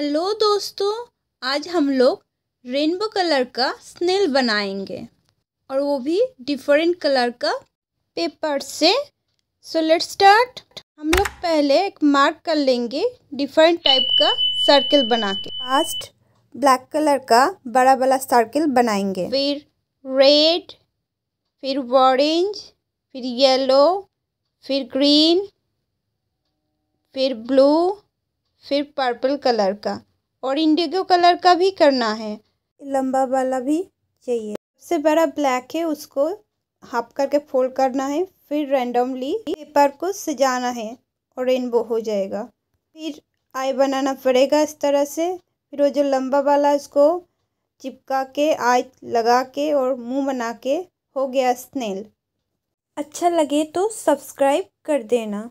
hello दोस्तों आज हम लोग रेनबो कलर का स्नेल बनाएंगे और वो भी डिफरेंट कलर का पेपर से सो लेट स्टार्ट हम लोग पहले एक मार्क कर लेंगे डिफरेंट टाइप का सर्कल बना के फास्ट ब्लैक कलर का बड़ा बड़ा सर्कल बनाएंगे फिर रेड फिर ऑरेंज फिर येलो फिर ग्रीन फिर ब्लू फिर पर्पल कलर का और इंडिगो कलर का भी करना है लंबा वाला भी चाहिए सबसे बड़ा ब्लैक है उसको हाफ करके फोल्ड करना है फिर रैंडमली पेपर को सजाना है और रेनबो हो जाएगा फिर आई बनाना पड़ेगा इस तरह से फिर वो जो लंबा वाला उसको चिपका के आई लगा के और मुंह बना के हो गया स्नेल अच्छा लगे तो सब्सक्राइब कर देना